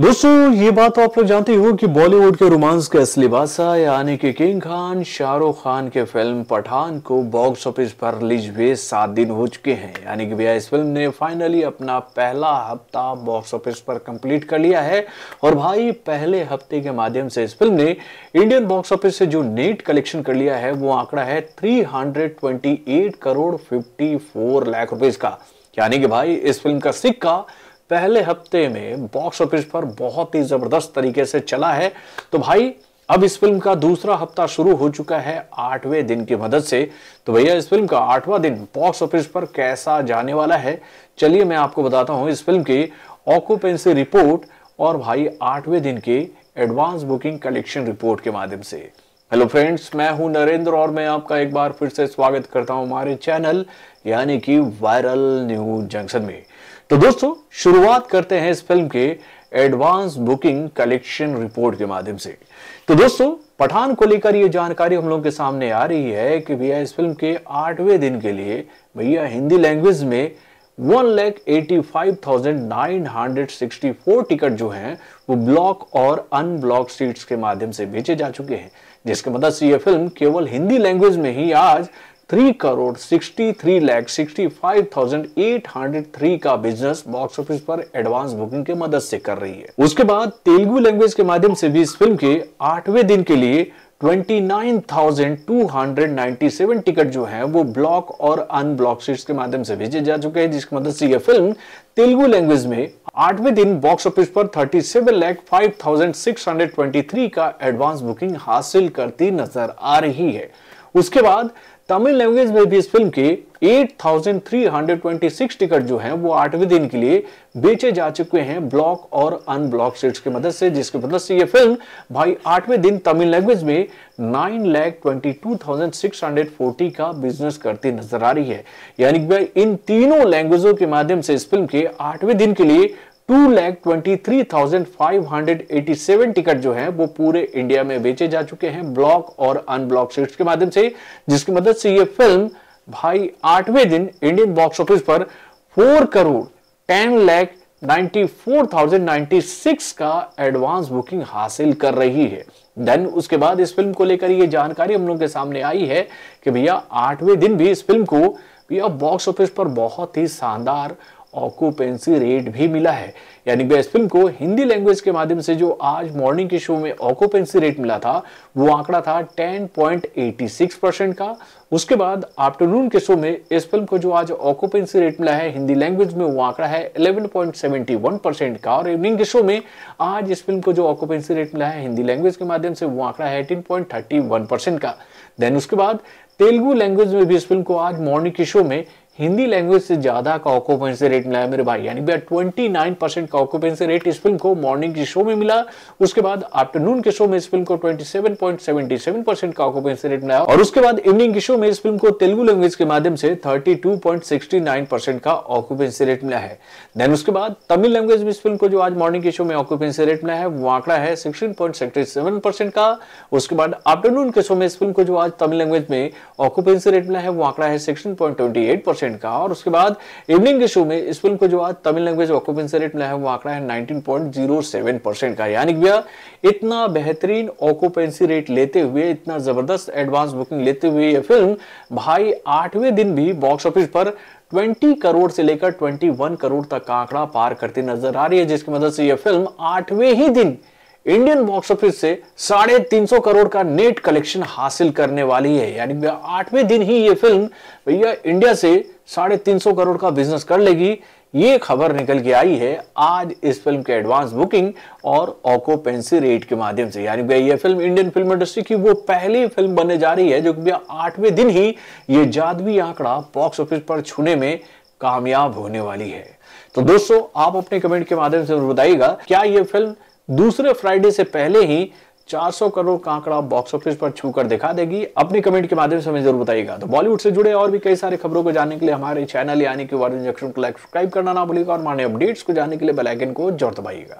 दोस्तों ये बात तो आप लोग जानते हो कि बॉलीवुड के रोमांस के असली बादशाह यानी कि किंग खान शाहरुख खान के फिल्म पठान को बॉक्स ऑफिस पर रिलीज हुए सात दिन हो चुके हैं यानी कि भैया इस फिल्म ने फाइनली अपना पहला हफ्ता बॉक्स ऑफिस पर कंप्लीट कर लिया है और भाई पहले हफ्ते के माध्यम से इस फिल्म ने इंडियन बॉक्स ऑफिस से जो नेट कलेक्शन कर लिया है वो आंकड़ा है three crore fifty lakh rupees का यानी कि भाई इस फिल्म का सिक्का पहले हफ्ते में बॉक्स ऑफिस पर बहुत ही जबरदस्त तरीके से चला है तो भाई अब इस फिल्म का दूसरा हफ्ता शुरू हो चुका है आठवें दिन की मदद से तो भैया इस फिल्म का आठवां दिन बॉक्स ऑफिस पर कैसा जाने वाला है चलिए मैं आपको बताता हूँ इस फिल्म की ऑक्यूपेंसी रिपोर्ट और भाई आठवें दिन की एडवांस बुकिंग कलेक्शन रिपोर्ट के माध्यम से हेलो फ्रेंड्स मैं हूं नरेंद्र और मैं आपका एक बार फिर से स्वागत करता हूं हमारे चैनल यानी कि वायरल न्यूज जंक्शन में तो दोस्तों शुरुआत करते हैं इस फिल्म के एडवांस बुकिंग कलेक्शन रिपोर्ट के माध्यम से तो दोस्तों पठान को लेकर यह जानकारी हम लोग के सामने आ रही है कि भैया इस फिल्म के आठवें दिन के लिए भैया हिंदी लैंग्वेज में one lakh eighty five thousand nine hundred sixty four ticket जो हैं वो ब्लॉक और अनब्लॉक सीट्स के माध्यम से बेचे जा चुके हैं जिसके मदद से यह फिल्म केवल हिंदी लैंग्वेज में ही आज three crore sixty three lakh sixty five thousand eight hundred three का बिजनेस बॉक्स ऑफिस पर एडवांस बुकिंग के मदद से कर रही है उसके बाद तेलुगु लैंग्वेज के माध्यम से भी इस फिल्म के आठवें दिन के लिए 29,297 टिकट जो है वो ब्लॉक और अनब्लॉक सीट्स के माध्यम से भेजे जा चुके हैं जिसकी मदद से यह फिल्म तेलुगु लैंग्वेज में आठवें दिन बॉक्स ऑफिस पर 37 लाख 5,623 का एडवांस बुकिंग हासिल करती नजर आ रही है उसके बाद तमिल लैंग्वेज में भी इस फिल्म के 8,326 टिकट जो हैं वो आठवें दिन के लिए बेचे जा चुके हैं ब्लॉक और अनब्लॉक सीट्स की मदद से जिसके मदद से ये फिल्म भाई आठवें दिन तमिल लैंग्वेज में nine lakh twenty two thousand six hundred forty का बिजनेस करती नजर आ रही है यानी कि इन तीनों लैंग्वेजों के माध्यम से इस फिल्म के आठवें दिन के लिए two lakh twenty three thousand five hundred eighty seven ticket जो है वो पूरे इंडिया में बेचे जा चुके हैं ब्लॉक और अनब्लॉक सीट के माध्यम से जिसकी मदद से ये फिल्म भाई आठवें दिन इंडियन बॉक्स ऑफिस पर फोर करोड़ टेन लैख 94,096 का एडवांस बुकिंग हासिल कर रही है देन उसके बाद इस फिल्म को लेकर ये जानकारी हम लोग के सामने आई है कि भैया आठवें दिन भी इस फिल्म को भैया बॉक्स ऑफिस पर बहुत ही शानदार ऑक्यूपेंसी रेट भी मिला है यानी कि इस फिल्म को हिंदी लैंग्वेज के माध्यम से जो आज मॉर्निंग के शो में ऑक्यूपेंसी रेट मिला था वो आंकड़ा था 10.86 परसेंट का उसके बाद आफ्टरनून के शो में इस फिल्म को जो आज ऑक्यूपेंसी रेट मिला है हिंदी लैंग्वेज में वो आंकड़ा है 11.71 परसेंट का और इवनिंग के शो में आज इस फिल्म को जो ऑक्यूपेंसी रेट मिला है हिंदी लैंग्वेज के माध्यम से वो आंकड़ा है एटीन का देन उसके बाद तेलुगु लैंग्वेज में भी इस फिल्म को आज मॉर्निंग के शो में हिंदी लैंग्वेज से ज्यादा का ऑक्यूपेंसी रेट मिला है मेरे भाई यानी भैया ट्वेंटी नाइन परसेंट का ऑक्यूपेंसी रेट इस फिल्म को मॉर्निंग के शो में मिला उसके बाद आफ्टरनून के शो में इस फिल्म को twenty seven point seventy seven percent का ऑक्यूपेंसी रेट मिला और उसके बाद इवनिंग के शो में इस फिल्म को तेलुगु लैंग्वेज के माध्यम से thirty two point sixty nine percent का ऑक्यूपेंसी रेट मिला है देन उसके बाद तमिल लैंग्वेज में इस फिल्म को जो आज मॉर्निंग के शो में ऑक्यूपेंसी रेट मिला है वो आंकड़ा है sixteen point seventy seven percent का उसके बाद आफ्टरनून के शो में इस फिल्म को जो आज तमिल लैंग्वेज में ऑक्यूपेंसी रेट मिला है वो आंकड़ा है sixteen point twenty eight percent percent का और उसके बाद इवनिंग के शो में इस फिल्म को जो आज तमिल लैंग्वेज ऑक्यूपेंसी रेट मिला है वो आंकड़ा है nineteen point zero seven percent का यानी भैया इतना बेहतरीन ऑक्यूपेंसी रेट लेते हुए इतना जबरदस्त एडवांस बुकिंग लेते हुए ये फिल्म भाई आठवें दिन भी बॉक्स ऑफिस पर 20 करोड़ से लेकर 21 करोड़ तक का आंकड़ा पार करती नजर आ रही है जिसकी मदद से यह फिल्म आठवें ही दिन इंडियन बॉक्स ऑफिस से साढ़े तीन सौ करोड़ का नेट कलेक्शन हासिल करने वाली है यानी आठवें दिन ही ये फिल्म भैया इंडिया से साढ़े तीन सौ करोड़ का बिजनेस कर लेगी ये खबर निकल के आई है आज इस फिल्म के एडवांस बुकिंग और ऑक्यूपेंसी रेट के माध्यम से यानी भैया ये फिल्म इंडियन फिल्म इंडस्ट्री की वो पहली फिल्म बनने जा रही है जो कि भैया आठवें दिन ही ये जादवी आंकड़ा बॉक्स ऑफिस पर छूने में कामयाब होने वाली है तो दोस्तों आप अपने कमेंट के माध्यम से बताइएगा क्या ये फिल्म दूसरे फ्राइडे से पहले ही 400 करोड़ का आंकड़ा बॉक्स ऑफिस पर छूकर दिखा देगी अपने कमेंट के माध्यम से हमें जरूर बताइएगा तो बॉलीवुड से जुड़े और भी कई सारे खबरों को जानने के लिए हमारे चैनल यानी कि वर्ल्ड इंजेक्शन को लाइक सब्सक्राइब करना ना भूलिएगा और हमारे अपडेट्स को जानने के लिए बेलाइकन को जोर दबाइएगा